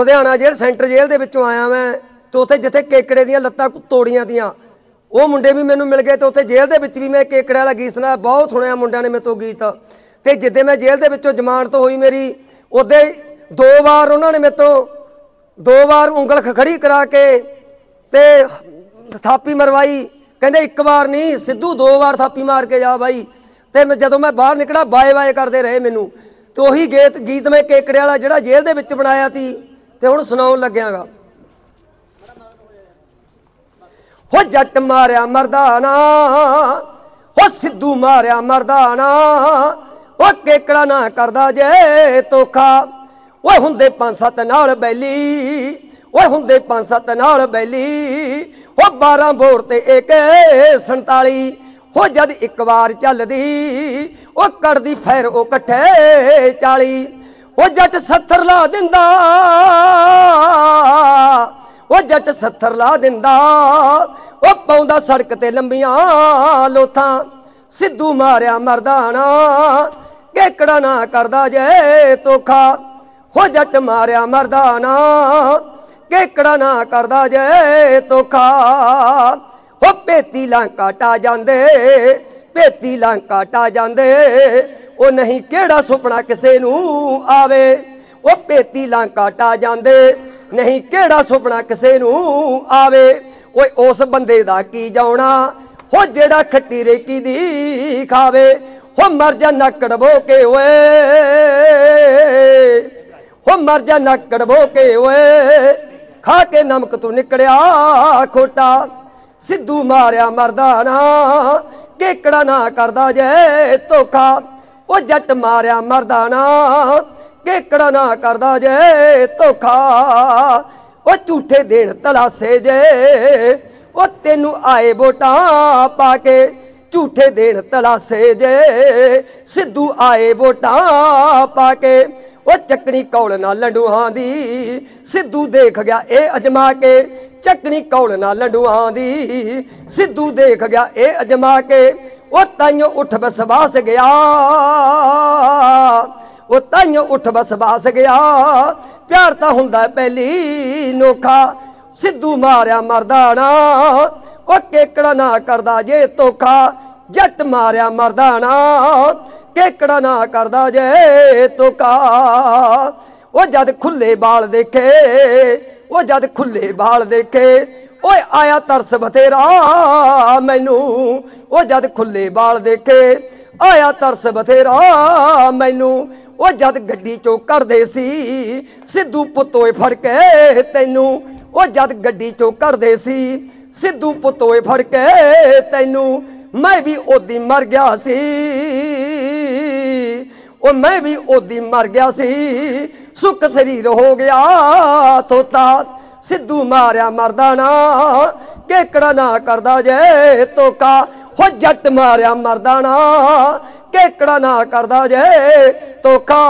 ਲੁਧਿਆਣਾ ਜੇਲ੍ਹ centre ਜੇਲ੍ਹ ਦੇ ਵਿੱਚੋਂ ਆਇਆ ਮੈਂ ਤੇ ਉੱਥੇ ਜਿੱਥੇ ਕੇਕੜੇ ਦੀਆਂ ਲੱਤਾਂ ਤੋੜੀਆਂ ਦੀਆਂ ਉਹ ਮੁੰਡੇ ਵੀ ਮੈਨੂੰ ਮਿਲ ਗਏ ਤੇ ਉੱਥੇ ਜੇਲ੍ਹ ਦੇ ਵਿੱਚ ਵੀ ਮੈਂ ਕੇਕੜੇ ਵਾਲਾ ਗੀਤ ਸੁਣਾ ਬਹੁਤ ਸੁਣਿਆ ਮੁੰਡਿਆਂ ਨੇ ਮੇਤੋਂ ਗੀਤ ਤੇ ਜਿੱਦੇ ਮੈਂ ਜੇਲ੍ਹ ਦੇ ਵਿੱਚੋਂ ਜ਼ਮਾਨਤ ਹੋਈ ਮੇਰੀ ਉਹਦੇ ਦੋ ਵਾਰ ਉਹਨਾਂ ਨੇ ਮੇਤੋਂ ਦੋ ਵਾਰ ਉਂਗਲ ਖੜੀ ਕਰਾ ਕੇ ਤੇ ਥਾਪੀ ਮਰਵਾਈ ਕਹਿੰਦੇ ਇੱਕ ਵਾਰ ਨਹੀਂ ਸਿੱਧੂ ਦੋ ਵਾਰ ਥਾਪੀ ਮਾਰ ਕੇ ਜਾ ਬਾਈ ਤੇ ਜਦੋਂ ਮੈਂ ਬਾਹਰ ਨਿਕੜਾ ਬਾਏ ਬਾਏ ਕਰਦੇ ਰਹੇ ਮੈਨੂੰ ਤੇ ਉਹੀ ਗੀਤ ਗੀਤ ਮੈਂ ਕੇਕੜੇ ਵਾਲਾ ਜਿਹੜਾ ਜੇਲ੍ਹ ਦੇ ਵਿੱਚ ਬਣਾਇਆ ਸੀ ਤੇ ਹੁਣ ਸੁਣਾਉਣ ਲੱਗਿਆਗਾ ਹੋ ਜੱਟ ਮਾਰਿਆ ਮਰਦਾਨਾ ਹੋ ਸਿੱਧੂ ਮਾਰਿਆ ਮਰਦਾਨਾ ਉਹ ਕੇਕੜਾ ਨਾ ਕਰਦਾ ਜੇ ਤੋਖਾ ਓਏ ਹੁੰਦੇ ਪੰਜ ਸੱਤ ਨਾਲ ਬੈਲੀ ਓਏ ਹੁੰਦੇ ਪੰਜ ਸੱਤ ਨਾਲ ਬੈਲੀ ਓ 12 ਬੋਰ ਤੇ ਇੱਕ 47 ਹੋ ਜਦ ਇੱਕ ਵਾਰ ਚੱਲਦੀ ਓ ਕੜਦੀ ਫਿਰ ਉਹ ਇਕੱਠੇ 40 ਉਹ ਜੱਟ 70 ਲਾ ਦਿੰਦਾ ਉਹ ਜੱਟ 70 ਲਾ ਦਿੰਦਾ ਉਹ ਪਾਉਂਦਾ ਸੜਕ ਤੇ ਲੰਬੀਆਂ ਲੋਥਾਂ ਸਿੱਧੂ ਮਾਰਿਆ ਮਰਦਾਨਾ ਕੇਕੜਾ ਨਾ ਕਰਦਾ ਜੇ ਤੋਖਾ ਹੋ ਜੱਟ ਮਾਰਿਆ ਮਰਦਾਨਾ ਕੇਕੜਾ ਨਾ ਕਰਦਾ ਜੇ ਤੋਖਾ ਹੋ ਪੇਤੀ ਕਾਟਾ ਜਾਂਦੇ ਭੇਤੀ ਲੰਕਾ ਟਾ ਜਾਂਦੇ ਉਹ ਨਹੀਂ ਕਿਹੜਾ ਸੁਪਨਾ ਕਿਸੇ ਨੂੰ ਆਵੇ ਉਹ ਭੇਤੀ ਲੰਕਾ ਟਾ ਜਾਂਦੇ ਨਹੀਂ ਕਿਹੜਾ ਸੁਪਨਾ ਕਿਸੇ ਨੂੰ ਆਵੇ ਓਏ ਉਸ ਬੰਦੇ ਦਾ ਕੀ ਜਾਉਣਾ ਹੋ ਜਿਹੜਾ ਖੱਟੀ ਰੇਕੀ ਦੀ ਖਾਵੇ ਹੋ ਮਰ ਜਾ ਨਾ ਕੜਵੋ ਕੇ ਓਏ ਹੋ ਮਰ ਜਾ ਨਾ ਕੜਵੋ ਕੇ ਓਏ ਖਾ ਕੇ ਨਮਕ ਤੂੰ ਨਿਕੜਿਆ ਖੋਟਾ ਸਿੱਧੂ ਮਾਰਿਆ ਮਰਦਾ ਨਾ ਕੇਕੜਾ ਨਾ ਕਰਦਾ ਜੇ ਧੋਖਾ ਉਹ ਜੱਟ ਮਾਰਿਆ ਮਰਦਾ ਨਾ ਕੇਕੜਾ ਨਾ ਕਰਦਾ ਜੇ ਧੋਖਾ ਉਹ ਝੂਠੇ ਦੇਣ ਤਲਾਸੇ ਜੇ ਉਹ ਤੈਨੂੰ ਆਏ ਵੋਟਾਂ ਪਾ ਕੇ ਝੂਠੇ ਦੇਣ ਤਲਾਸੇ ਜੇ ਸਿੱਧੂ ਆਏ ਵੋਟਾਂ ਪਾ ਕੇ ਉਹ ਚੱਕਣੀ ਕੌਲ ਨਾਲ ਲੰਡੂਹਾਂ ਦੀ ਸਿੱਧੂ ਦੇਖ ਗਿਆ ਇਹ ਅਜਮਾ ਕੇ ਚੱਕਣੀ ਕੌਣ ਨਾ ਲੰਡੂਆਂ ਦੀ ਸਿੱਧੂ ਦੇਖ ਗਿਆ ਇਹ ਅਜਮਾ ਕੇ ਉਹ ਤਾਈਓ ਉੱਠ ਬਸਵਾਸ ਗਿਆ ਉਹ ਤਾਈਓ ਉੱਠ ਬਸਵਾਸ ਗਿਆ ਪਿਆਰ ਤਾਂ ਹੁੰਦਾ ਪਹਿਲੀ ਨੋਖਾ ਸਿੱਧੂ ਮਾਰਿਆ ਮਰਦਾਣਾ ਉਹ ਕੇਕੜਾ ਨਾ ਕਰਦਾ ਜੇ ਤੋਖਾ ਜੱਟ ਮਾਰਿਆ ਮਰਦਾਣਾ ਕੇਕੜਾ ਨਾ ਕਰਦਾ ਜੇ ਤੋਖਾ ਉਹ ਜਦ ਖੁੱਲੇ ਬਾਲ ਦੇਖੇ ਉਹ ਜਦ ਖੁੱਲੇ ਬਾਲ ਦੇਖੇ ਓਏ ਆਇਆ ਤਰਸ ਬਥੇਰਾ ਮੈਨੂੰ ਉਹ ਜਦ ਖੁੱਲੇ ਬਾਲ ਦੇਖੇ ਆਇਆ ਤਰਸ ਬਥੇਰਾ ਮੈਨੂੰ ਉਹ ਜਦ ਗੱਡੀ ਚੋਂ ਕਰਦੇ ਸੀ ਸਿੱਧੂ ਪੁੱਤੋਏ ਫੜ ਕੇ ਤੈਨੂੰ ਉਹ ਜਦ ਗੱਡੀ ਚੋਂ ਕਰਦੇ ਸੀ ਸਿੱਧੂ ਪੁੱਤੋਏ ਫੜ ਕੇ ਤੈਨੂੰ ਮੈਂ ਵੀ ਉਹਦੀ ਮਰ ਗਿਆ ਸੀ ਉਹ ਮੈਂ ਵੀ ਉਹਦੀ ਮਰ ਗਿਆ ਸੀ ਸੁੱਕ ਸਰੀਰ ਹੋ ਗਿਆ ਤੋਤਾ ਸਿੱਧੂ ਮਾਰਿਆ ਮਰਦਾ ਨਾ ਕੇਕੜਾ ਨਾ ਕਰਦਾ ਜੇ ਤੋਕਾ ਹੋ ਜੱਟ ਮਾਰਿਆ ਮਰਦਾ ਨਾ ਕੇਕੜਾ ਨਾ ਕਰਦਾ ਜੇ ਤੋਕਾ